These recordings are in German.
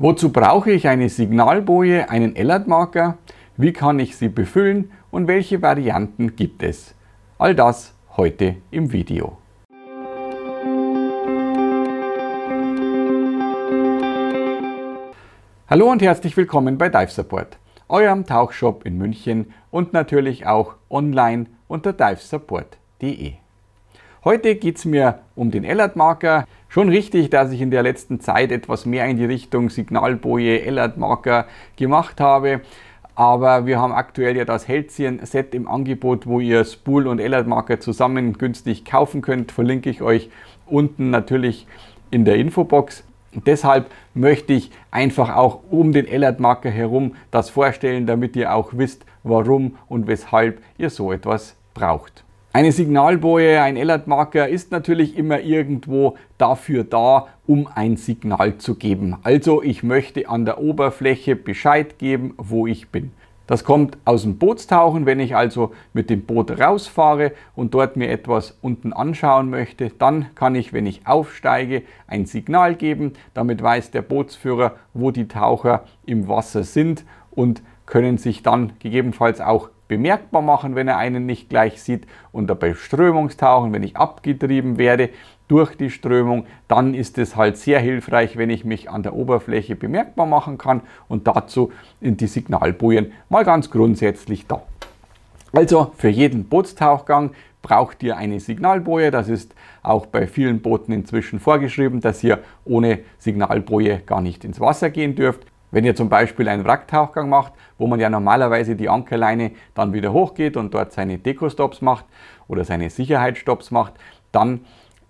Wozu brauche ich eine Signalboje, einen Ellertmarker? Wie kann ich sie befüllen und welche Varianten gibt es? All das heute im Video. Hallo und herzlich willkommen bei Dive Support, eurem Tauchshop in München und natürlich auch online unter divesupport.de. Heute geht es mir um den Ellert-Marker. Schon richtig, dass ich in der letzten Zeit etwas mehr in die Richtung Signalboje, Ellert-Marker gemacht habe. Aber wir haben aktuell ja das Helzien-Set im Angebot, wo ihr Spool und Ellert-Marker zusammen günstig kaufen könnt. Verlinke ich euch unten natürlich in der Infobox. deshalb möchte ich einfach auch um den Ellert-Marker herum das vorstellen, damit ihr auch wisst, warum und weshalb ihr so etwas braucht. Eine Signalboje, ein ellert ist natürlich immer irgendwo dafür da, um ein Signal zu geben. Also ich möchte an der Oberfläche Bescheid geben, wo ich bin. Das kommt aus dem Bootstauchen, wenn ich also mit dem Boot rausfahre und dort mir etwas unten anschauen möchte, dann kann ich, wenn ich aufsteige, ein Signal geben. Damit weiß der Bootsführer, wo die Taucher im Wasser sind und können sich dann gegebenenfalls auch bemerkbar machen, wenn er einen nicht gleich sieht. Und dabei Strömungstauchen, wenn ich abgetrieben werde durch die Strömung, dann ist es halt sehr hilfreich, wenn ich mich an der Oberfläche bemerkbar machen kann. Und dazu sind die Signalbojen mal ganz grundsätzlich da. Also für jeden Bootstauchgang braucht ihr eine Signalboje. Das ist auch bei vielen Booten inzwischen vorgeschrieben, dass ihr ohne Signalboje gar nicht ins Wasser gehen dürft. Wenn ihr zum Beispiel einen Wracktauchgang macht, wo man ja normalerweise die Ankerleine dann wieder hochgeht und dort seine Deko-Stops macht oder seine Sicherheitsstops macht, dann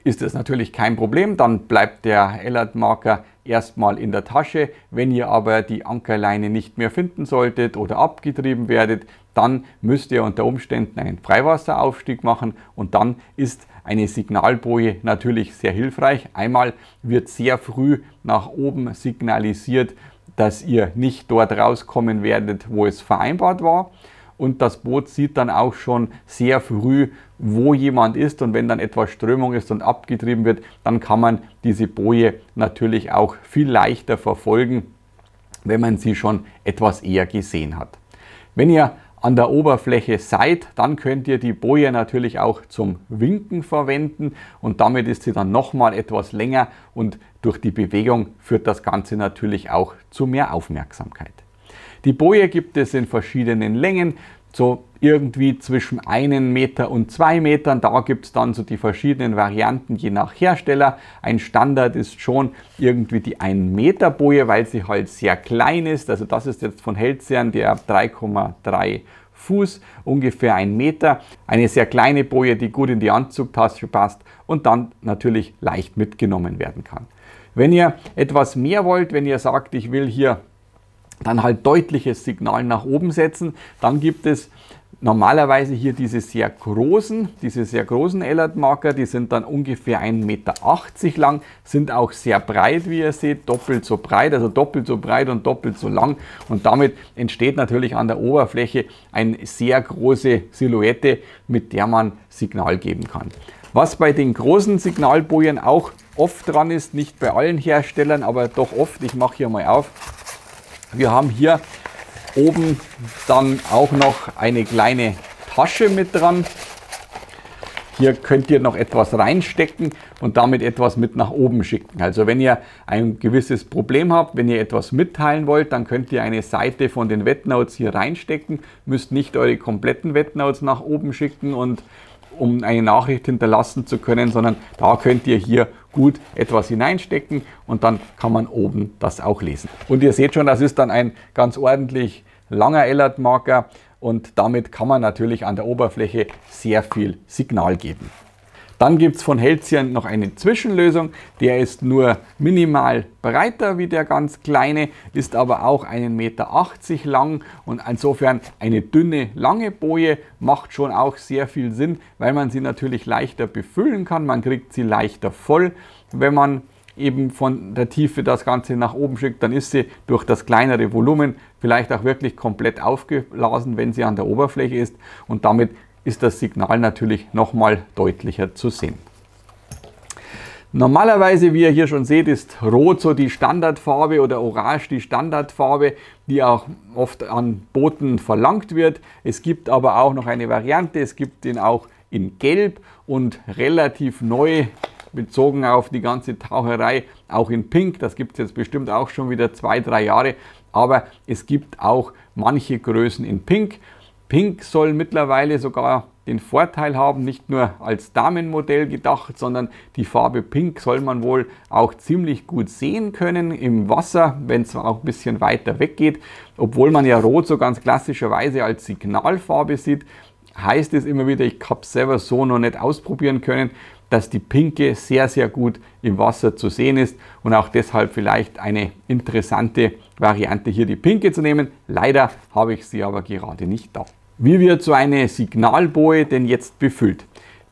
ist das natürlich kein Problem. Dann bleibt der Ellert-Marker erstmal in der Tasche. Wenn ihr aber die Ankerleine nicht mehr finden solltet oder abgetrieben werdet, dann müsst ihr unter Umständen einen Freiwasseraufstieg machen und dann ist eine Signalboje natürlich sehr hilfreich. Einmal wird sehr früh nach oben signalisiert, dass ihr nicht dort rauskommen werdet, wo es vereinbart war. Und das Boot sieht dann auch schon sehr früh, wo jemand ist. Und wenn dann etwas Strömung ist und abgetrieben wird, dann kann man diese Boje natürlich auch viel leichter verfolgen, wenn man sie schon etwas eher gesehen hat. Wenn ihr an der Oberfläche seid, dann könnt ihr die Boje natürlich auch zum Winken verwenden und damit ist sie dann nochmal etwas länger und durch die Bewegung führt das Ganze natürlich auch zu mehr Aufmerksamkeit. Die Boje gibt es in verschiedenen Längen, so irgendwie zwischen einem Meter und zwei Metern. Da gibt es dann so die verschiedenen Varianten je nach Hersteller. Ein Standard ist schon irgendwie die 1 Meter Boje, weil sie halt sehr klein ist. Also das ist jetzt von Helzern der 3,3 Fuß, ungefähr ein Meter. Eine sehr kleine Boje, die gut in die Anzugtasche passt und dann natürlich leicht mitgenommen werden kann. Wenn ihr etwas mehr wollt, wenn ihr sagt, ich will hier dann halt deutliches Signal nach oben setzen. Dann gibt es normalerweise hier diese sehr großen, diese sehr großen Ellert-Marker, die sind dann ungefähr 1,80 Meter lang, sind auch sehr breit, wie ihr seht, doppelt so breit, also doppelt so breit und doppelt so lang und damit entsteht natürlich an der Oberfläche eine sehr große Silhouette, mit der man Signal geben kann. Was bei den großen Signalbojen auch oft dran ist, nicht bei allen Herstellern, aber doch oft, ich mache hier mal auf, wir haben hier oben dann auch noch eine kleine Tasche mit dran. Hier könnt ihr noch etwas reinstecken und damit etwas mit nach oben schicken. Also wenn ihr ein gewisses Problem habt, wenn ihr etwas mitteilen wollt, dann könnt ihr eine Seite von den Wetnotes hier reinstecken, müsst nicht eure kompletten Wetnotes nach oben schicken und um eine Nachricht hinterlassen zu können, sondern da könnt ihr hier gut etwas hineinstecken und dann kann man oben das auch lesen. Und ihr seht schon, das ist dann ein ganz ordentlich langer Ellert-Marker und damit kann man natürlich an der Oberfläche sehr viel Signal geben. Dann gibt es von Helzian noch eine Zwischenlösung. Der ist nur minimal breiter wie der ganz kleine, ist aber auch 1,80 Meter lang und insofern eine dünne, lange Boje macht schon auch sehr viel Sinn, weil man sie natürlich leichter befüllen kann. Man kriegt sie leichter voll, wenn man eben von der Tiefe das Ganze nach oben schickt, dann ist sie durch das kleinere Volumen vielleicht auch wirklich komplett aufgeblasen, wenn sie an der Oberfläche ist und damit ist das Signal natürlich nochmal deutlicher zu sehen. Normalerweise, wie ihr hier schon seht, ist Rot so die Standardfarbe oder Orange die Standardfarbe, die auch oft an Booten verlangt wird. Es gibt aber auch noch eine Variante, es gibt den auch in Gelb und relativ neu bezogen auf die ganze Taucherei auch in Pink. Das gibt es jetzt bestimmt auch schon wieder zwei, drei Jahre, aber es gibt auch manche Größen in Pink Pink soll mittlerweile sogar den Vorteil haben, nicht nur als Damenmodell gedacht, sondern die Farbe Pink soll man wohl auch ziemlich gut sehen können im Wasser, wenn es auch ein bisschen weiter weggeht. Obwohl man ja Rot so ganz klassischerweise als Signalfarbe sieht, heißt es immer wieder, ich habe es selber so noch nicht ausprobieren können, dass die Pinke sehr, sehr gut im Wasser zu sehen ist und auch deshalb vielleicht eine interessante Variante hier die Pinke zu nehmen. Leider habe ich sie aber gerade nicht da. Wie wird so eine Signalboje denn jetzt befüllt?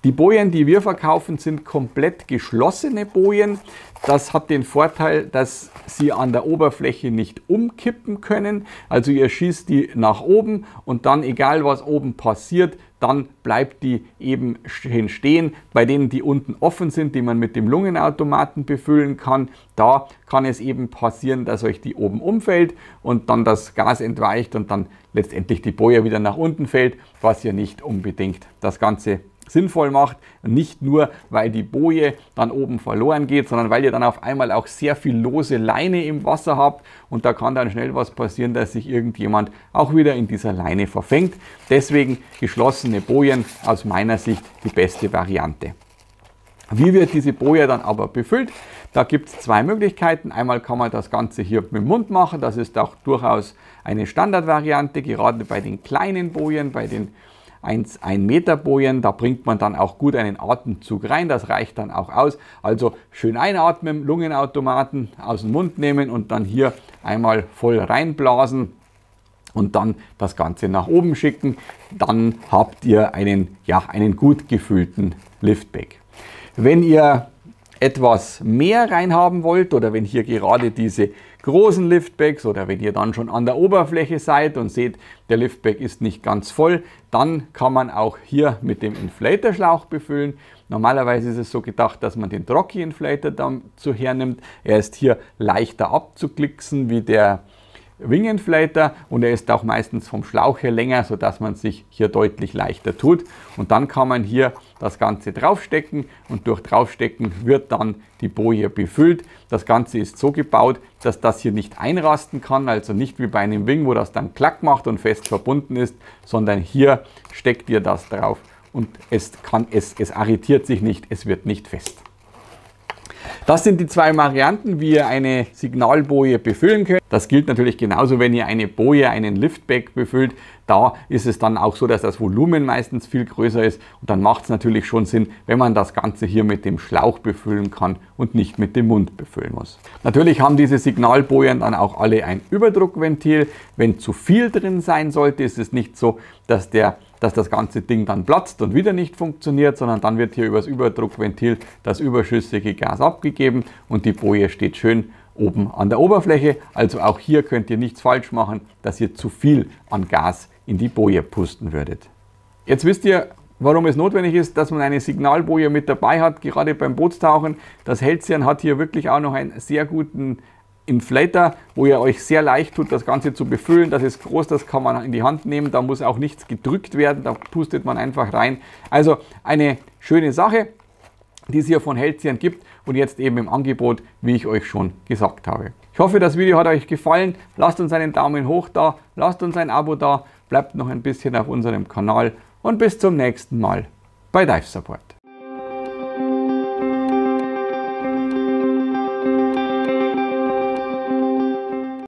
Die Bojen, die wir verkaufen, sind komplett geschlossene Bojen. Das hat den Vorteil, dass sie an der Oberfläche nicht umkippen können. Also ihr schießt die nach oben und dann, egal was oben passiert, dann bleibt die eben stehen. Bei denen, die unten offen sind, die man mit dem Lungenautomaten befüllen kann, da kann es eben passieren, dass euch die oben umfällt und dann das Gas entweicht und dann letztendlich die Boje wieder nach unten fällt, was ihr nicht unbedingt das Ganze sinnvoll macht. Nicht nur, weil die Boje dann oben verloren geht, sondern weil ihr dann auf einmal auch sehr viel lose Leine im Wasser habt und da kann dann schnell was passieren, dass sich irgendjemand auch wieder in dieser Leine verfängt. Deswegen geschlossene Bojen aus meiner Sicht die beste Variante. Wie wird diese Boje dann aber befüllt? Da gibt es zwei Möglichkeiten. Einmal kann man das Ganze hier mit dem Mund machen. Das ist auch durchaus eine Standardvariante, gerade bei den kleinen Bojen, bei den 1, Meter Bojen. Da bringt man dann auch gut einen Atemzug rein, das reicht dann auch aus. Also schön einatmen, Lungenautomaten aus dem Mund nehmen und dann hier einmal voll reinblasen und dann das Ganze nach oben schicken. Dann habt ihr einen, ja, einen gut gefüllten Liftback. Wenn ihr etwas mehr reinhaben wollt oder wenn hier gerade diese großen Liftbacks oder wenn ihr dann schon an der Oberfläche seid und seht, der Liftback ist nicht ganz voll, dann kann man auch hier mit dem Inflatorschlauch befüllen. Normalerweise ist es so gedacht, dass man den Trocki-Inflator dann zu hernimmt. Er ist hier leichter abzuklicksen wie der Wingenfleiter und er ist auch meistens vom Schlauch her länger, sodass man sich hier deutlich leichter tut. Und dann kann man hier das Ganze draufstecken und durch draufstecken wird dann die Boje befüllt. Das Ganze ist so gebaut, dass das hier nicht einrasten kann, also nicht wie bei einem Wing, wo das dann klack macht und fest verbunden ist, sondern hier steckt ihr das drauf und es kann es, es arretiert sich nicht, es wird nicht fest. Das sind die zwei Varianten, wie ihr eine Signalboje befüllen könnt. Das gilt natürlich genauso, wenn ihr eine Boje, einen Liftback befüllt. Da ist es dann auch so, dass das Volumen meistens viel größer ist und dann macht es natürlich schon Sinn, wenn man das Ganze hier mit dem Schlauch befüllen kann und nicht mit dem Mund befüllen muss. Natürlich haben diese Signalbojen dann auch alle ein Überdruckventil. Wenn zu viel drin sein sollte, ist es nicht so, dass der dass das ganze Ding dann platzt und wieder nicht funktioniert, sondern dann wird hier übers Überdruckventil das überschüssige Gas abgegeben und die Boje steht schön oben an der Oberfläche. Also auch hier könnt ihr nichts falsch machen, dass ihr zu viel an Gas in die Boje pusten würdet. Jetzt wisst ihr, warum es notwendig ist, dass man eine Signalboje mit dabei hat, gerade beim Bootstauchen. Das Hälzchen hat hier wirklich auch noch einen sehr guten Inflator, wo ihr euch sehr leicht tut, das Ganze zu befüllen. Das ist groß, das kann man in die Hand nehmen, da muss auch nichts gedrückt werden, da pustet man einfach rein. Also eine schöne Sache, die es hier von Helzian gibt und jetzt eben im Angebot, wie ich euch schon gesagt habe. Ich hoffe, das Video hat euch gefallen. Lasst uns einen Daumen hoch da, lasst uns ein Abo da, bleibt noch ein bisschen auf unserem Kanal und bis zum nächsten Mal bei Dive Support.